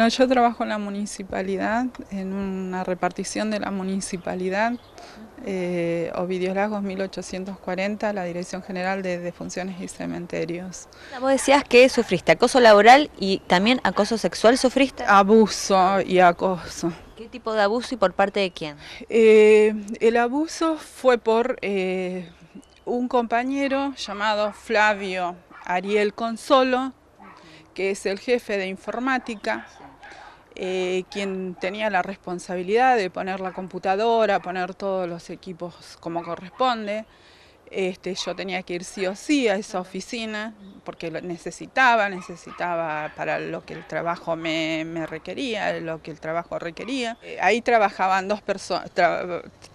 Bueno, yo trabajo en la municipalidad, en una repartición de la municipalidad, eh, Ovidio Lagos 1840, la Dirección General de Funciones y Cementerios. Vos decías que sufriste acoso laboral y también acoso sexual, ¿sufriste? Abuso y acoso. ¿Qué tipo de abuso y por parte de quién? Eh, el abuso fue por eh, un compañero llamado Flavio Ariel Consolo, que es el jefe de informática, eh, quien tenía la responsabilidad de poner la computadora, poner todos los equipos como corresponde. Este, yo tenía que ir sí o sí a esa oficina porque lo necesitaba, necesitaba para lo que el trabajo me, requería, lo que el trabajo requería. Eh, ahí trabajaban dos personas,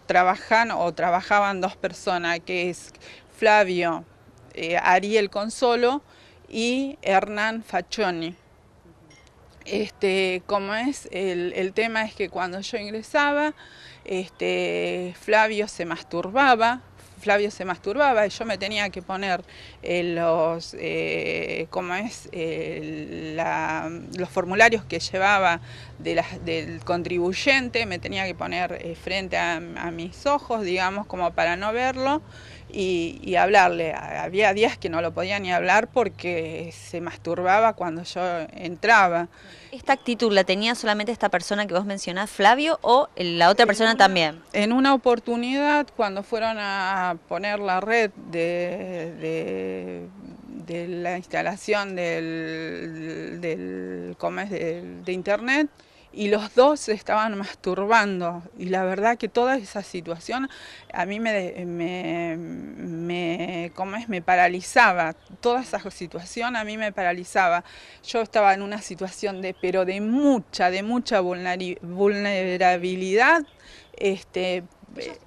trabajan o trabajaban dos personas, que es Flavio eh, Ariel Consolo y Hernán Faccioni. Este, como es, el, tema es que cuando yo ingresaba, este, Flavio se masturbaba, Flavio se masturbaba y yo me tenía que poner eh, los, eh, como es, los formularios que llevaba del contribuyente, me tenía que poner eh, frente a mis ojos, digamos, como para no verlo y, hablarle. Había días que no lo podía ni hablar porque se masturbaba cuando yo entraba. ¿Esta actitud la tenía solamente esta persona que vos mencionás, Flavio, o la otra persona también? En una oportunidad, cuando fueron a poner la red de, la instalación del, del, de internet, y los dos se estaban masturbando. Y la verdad que toda esa situación a mí me, me, me, me paralizaba, toda esa situación a mí me paralizaba. Yo estaba en una situación de, pero de mucha, de mucha vulnerabilidad. Este,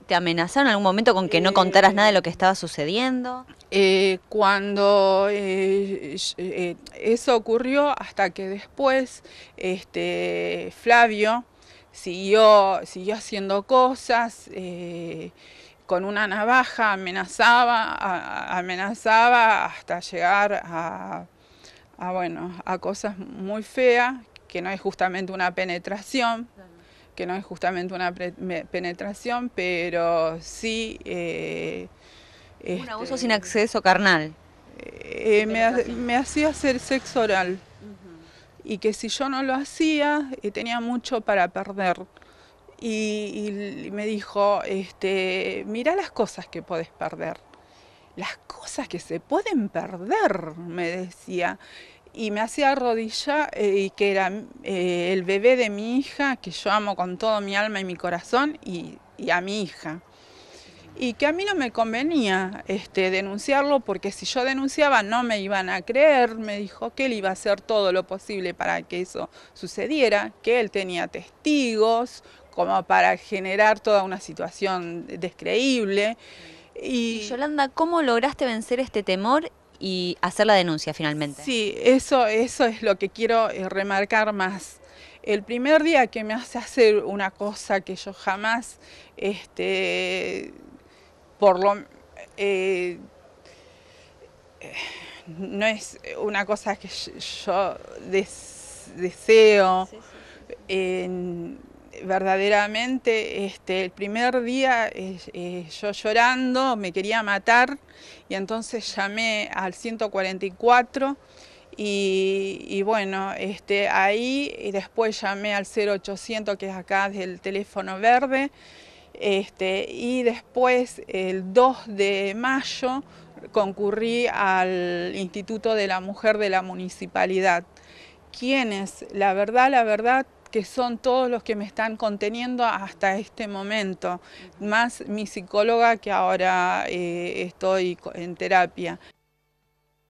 ¿Te amenazaron en algún momento con que no eh, contaras nada de lo que estaba sucediendo? Eh, cuando eh, eh, eso ocurrió hasta que después este, Flavio siguió, siguió haciendo cosas, con una navaja amenazaba, amenazaba hasta llegar a, a, bueno, a cosas muy feas, que no es justamente una penetración que no es justamente una penetración, pero sí un abuso este, sin acceso carnal. Eh, me, hacía hacer sexo oral. Y que si yo no lo hacía, eh, tenía mucho para perder. Y, me dijo, este, mira las cosas que puedes perder. Las cosas que se pueden perder, me decía. Y me hacía rodilla eh, y que era el bebé de mi hija, que yo amo con todo mi alma y mi corazón, y a mi hija y que a mí no me convenía este, denunciarlo porque si yo denunciaba no me iban a creer, me dijo que él iba a hacer todo lo posible para que eso sucediera, que él tenía testigos como para generar toda una situación descreíble. Y, Yolanda, ¿cómo lograste vencer este temor y hacer la denuncia finalmente? Sí, eso, eso es lo que quiero eh, remarcar más el primer día que me hace hacer una cosa que yo jamás este, por lo... Eh, no es una cosa que yo deseo. verdaderamente, este, el primer día eh, eh, yo llorando me quería matar y entonces llamé al 144 y, bueno, este, ahí y después llamé al 0800 que es acá del teléfono verde este, y después, el 2 de mayo, concurrí al Instituto de la Mujer de la Municipalidad, quienes, la verdad, la verdad, que son todos los que me están conteniendo hasta este momento, más mi psicóloga que ahora eh, estoy en terapia.